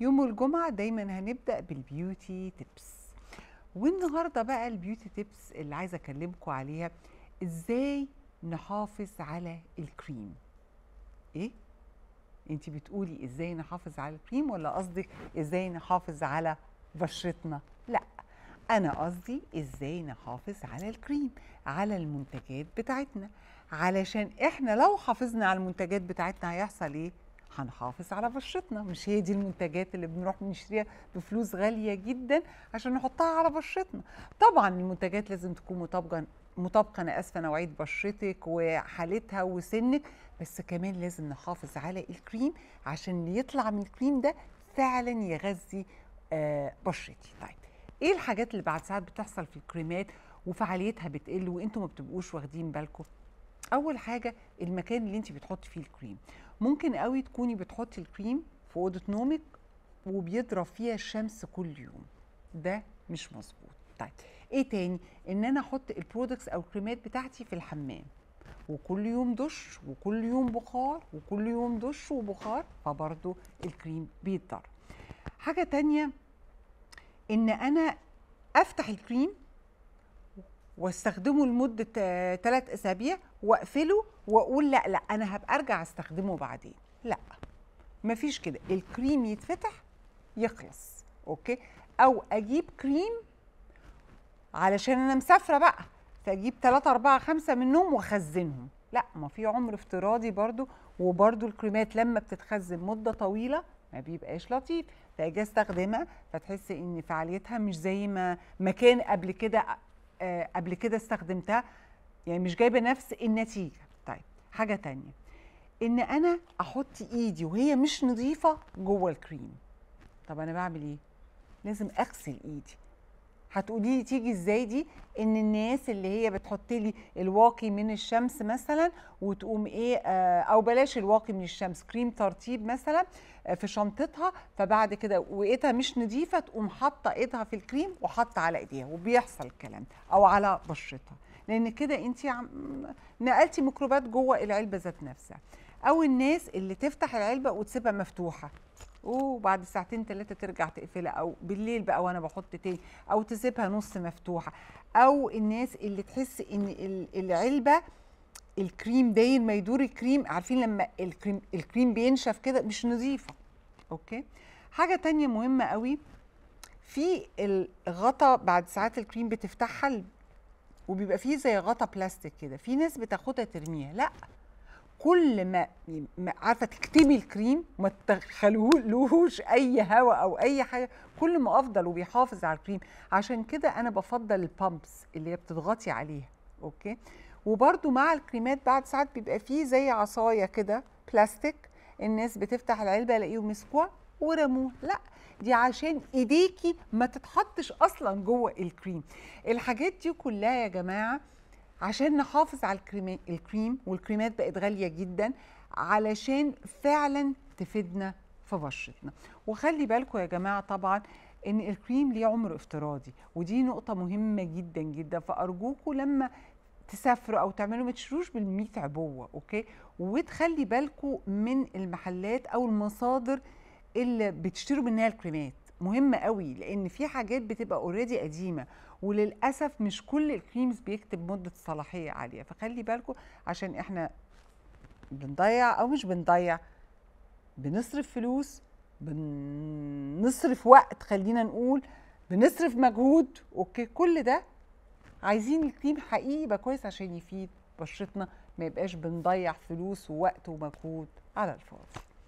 يوم الجمعة دايما هنبدأ بالبيوتي تيبس والنهاردة بقى البيوتي تيبس اللي عايزة أكلمكم عليها إزاي نحافظ على الكريم إيه؟ أنت بتقولي إزاي نحافظ على الكريم ولا قصدك إزاي نحافظ على بشرتنا؟ لأ أنا قصدي إزاي نحافظ على الكريم على المنتجات بتاعتنا علشان إحنا لو حافظنا على المنتجات بتاعتنا هيحصل إيه؟ هنحافظ على بشرتنا مش هي دي المنتجات اللي بنروح بنشتريها بفلوس غاليه جدا عشان نحطها على بشرتنا طبعا المنتجات لازم تكون مطابقه مطابقه انا اسفه نوعيه بشرتك وحالتها وسنك بس كمان لازم نحافظ على الكريم عشان اللي يطلع من الكريم ده فعلا يغذي آه، بشرتي طيب ايه الحاجات اللي بعد ساعات بتحصل في الكريمات وفعاليتها بتقل وانتم ما بتبقوش واخدين بالكم اول حاجه المكان اللي انت بتحطي فيه الكريم ممكن قوي تكوني بتحطي الكريم في اوضه نومك وبيضرب فيها الشمس كل يوم ده مش مظبوط طيب ايه تاني ان انا احط البرودكتس او الكريمات بتاعتي في الحمام وكل يوم دش وكل يوم بخار وكل يوم دش وبخار فبرضو الكريم بيتضر حاجه تانيه ان انا افتح الكريم واستخدمه لمده ثلاث آه، اسابيع واقفله واقول لا لا انا هبقى ارجع استخدمه بعدين لا مفيش كده الكريم يتفتح يخلص اوكي او اجيب كريم علشان انا مسافره بقى فاجيب 3 4 5 منهم واخزنهم لا ما في عمر افتراضي برضو وبرضو الكريمات لما بتتخزن مده طويله ما بيبقاش لطيف فاجي استخدمها فتحس ان فعاليتها مش زي ما ما كان قبل كده آه، قبل كده استخدمتها يعني مش جايبه نفس النتيجه طيب حاجه تانية ان انا احط ايدي وهي مش نظيفه جوه الكريم طب انا بعمل ايه لازم اغسل ايدي هتقولي لي تيجي ازاي دي ان الناس اللي هي بتحط لي الواقي من الشمس مثلا وتقوم ايه آه، او بلاش الواقي من الشمس كريم ترطيب مثلا آه، في شنطتها فبعد كده وايدها مش نظيفه تقوم حاطه ايدها في الكريم وحاطه على ايديها وبيحصل الكلام او على بشرتها لان كده انت نقلتي ميكروبات جوه العلبه ذات نفسها او الناس اللي تفتح العلبه وتسيبها مفتوحه وبعد ساعتين ثلاثه ترجع تقفلها او بالليل بقى وانا بحط تاني او تسيبها نص مفتوحه او الناس اللي تحس ان العلبه الكريم داير ما يدور الكريم عارفين لما الكريم الكريم بينشف كده مش نظيفه اوكي حاجه تانية مهمه قوي في الغطا بعد ساعات الكريم بتفتحها وبيبقى فيه زي غطا بلاستيك كده في ناس بتاخدها ترميها لا كل ما عارفه تكتبي الكريم ما تدخلوش اي هواء او اي حاجه كل ما افضل وبيحافظ على الكريم عشان كده انا بفضل البامبس اللي هي بتضغطي عليها اوكي وبرده مع الكريمات بعد ساعات بيبقى فيه زي عصايه كده بلاستيك الناس بتفتح العلبه الاقيهم مسكوها ورموه لا دي عشان ايديكي ما تتحطش اصلا جوه الكريم الحاجات دي كلها يا جماعه عشان نحافظ على الكريم والكريمات بقت غاليه جدا علشان فعلا تفيدنا في بشرتنا وخلي بالكم يا جماعه طبعا ان الكريم ليه عمر افتراضي ودي نقطه مهمه جدا جدا فارجوكم لما تسافروا او تعملوا ما تشتروش بال100 عبوه اوكي وتخلي بالكم من المحلات او المصادر اللي بتشتروا منها الكريمات مهمه قوي لان في حاجات بتبقى اوريدي قديمه وللاسف مش كل الكريمز بيكتب مده صلاحيه عاليه فخلي بالكم عشان احنا بنضيع او مش بنضيع بنصرف فلوس بنصرف وقت خلينا نقول بنصرف مجهود اوكي كل ده عايزين الكريم حقيقي يبقى كويس عشان يفيد بشرتنا ما يبقاش بنضيع فلوس ووقت ومجهود على الفاضي